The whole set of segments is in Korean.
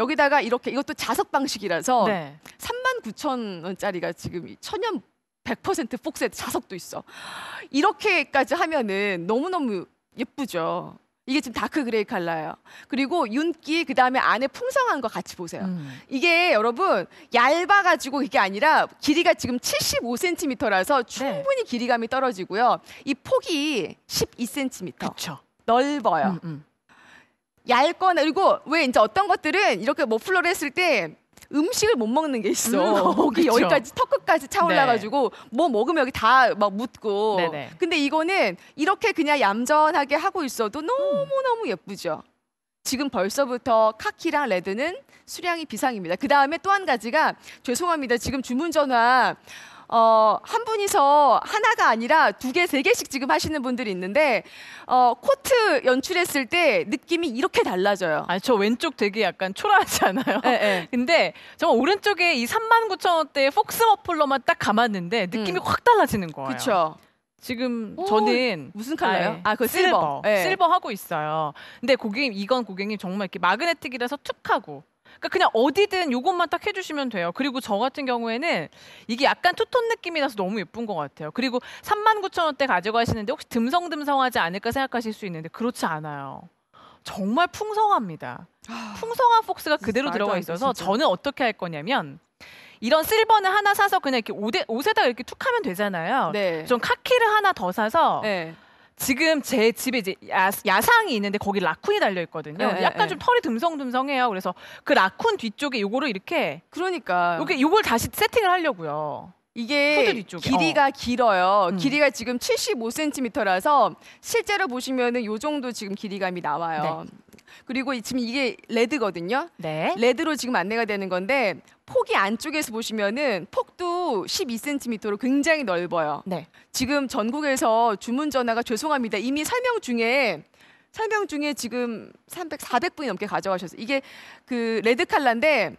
여기다가 이렇게 이것도 자석 방식이라서 네. 3만 9천 원짜리가 지금 천연 100% 폭세 자석도 있어. 이렇게까지 하면은 너무너무 예쁘죠. 이게 지금 다크 그레이 칼라예요. 그리고 윤기 그다음에 안에 풍성한 거 같이 보세요. 음. 이게 여러분 얇아 가지고 이게 아니라 길이가 지금 75cm라서 충분히 네. 길이감이 떨어지고요. 이 폭이 12cm. 그쵸. 넓어요. 음, 음. 얇거나 그리고 왜 이제 어떤 것들은 이렇게 머플러를 뭐 했을 때 음식을 못 먹는 게 있어. 음, 어, 거기 여기까지 턱끝까지 차올라가지고 네. 뭐 먹으면 여기 다 막 묻고. 네네. 근데 이거는 이렇게 그냥 얌전하게 하고 있어도 음. 너무 너무 예쁘죠. 지금 벌써부터 카키랑 레드는 수량이 비상입니다. 그 다음에 또 한 가지가 죄송합니다. 지금 주문 전화 어, 한 분이서 하나가 아니라 두 개, 세 개씩 지금 하시는 분들이 있는데 어, 코트 연출했을 때 느낌이 이렇게 달라져요. 아, 저 왼쪽 되게 약간 초라하지 않아요? 네, 네. 근데 저 오른쪽에 이 39,000원대의 폭스 머플러만 딱 감았는데 느낌이 음. 확 달라지는 거예요. 그쵸 지금 오, 저는 무슨 칼라요? 아, 아그 실버. 실버. 네. 실버 하고 있어요. 근데 고객님 이건 고객님 정말 이렇게 마그네틱이라서 툭 하고 그러니까 그냥 어디든 요것만 딱 해주시면 돼요. 그리고 저 같은 경우에는 이게 약간 투톤 느낌이 나서 너무 예쁜 것 같아요. 그리고 39,000원대 가져가시는데 혹시 듬성듬성하지 않을까 생각하실 수 있는데 그렇지 않아요. 정말 풍성합니다. 아, 풍성한 폭스가 그대로 들어가 있어서 저는 어떻게 할 거냐면 이런 실버는 하나 사서 그냥 이렇게 옷에, 옷에다 이렇게 툭 하면 되잖아요. 네. 좀 카키를 하나 더 사서 네. 지금 제 집에 이제 야, 야상이 있는데 거기 라쿤이 달려 있거든요. 네, 예, 약간 네. 좀 털이 듬성듬성해요. 그래서 그 라쿤 뒤쪽에 요거를 이렇게 그러니까 요게 요걸 다시 세팅을 하려고요. 이게 길이가 어. 길어요. 음. 길이가 지금 75cm라서 실제로 보시면은 요 정도 지금 길이감이 나와요. 네. 그리고 지금 이게 레드거든요. 네. 레드로 지금 안내가 되는 건데 폭이 안쪽에서 보시면은 폭도 12cm로 굉장히 넓어요. 네. 지금 전국에서 주문 전화가 죄송합니다. 이미 설명 중에 설명 중에 지금 300, 400분이 넘게 가져가셨어요. 이게 그 레드 칼라인데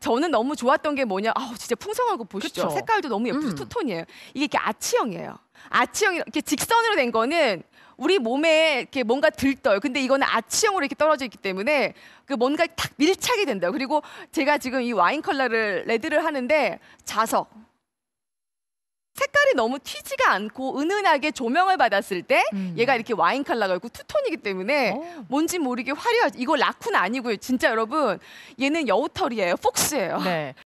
저는 너무 좋았던 게 뭐냐. 아우 진짜 풍성하고 보시죠. 그쵸? 색깔도 너무 예쁘고 음. 투톤이에요. 이게 이렇게 아치형이에요. 아치형이 이렇게 직선으로 된 거는 우리 몸에 이렇게 뭔가 들떠요. 근데 이거는 아치형으로 이렇게 떨어져 있기 때문에 그 뭔가 탁 밀착이 된다. 그리고 제가 지금 이 와인 컬러를 레드를 하는데 자석 색깔이 너무 튀지가 않고 은은하게 조명을 받았을 때 음. 얘가 이렇게 와인 컬러가 있고 투톤이기 때문에 오. 어. 뭔지 모르게 화려하죠. 이거 라쿤 아니고요. 진짜 여러분 얘는 여우털이에요. 폭스예요. 네.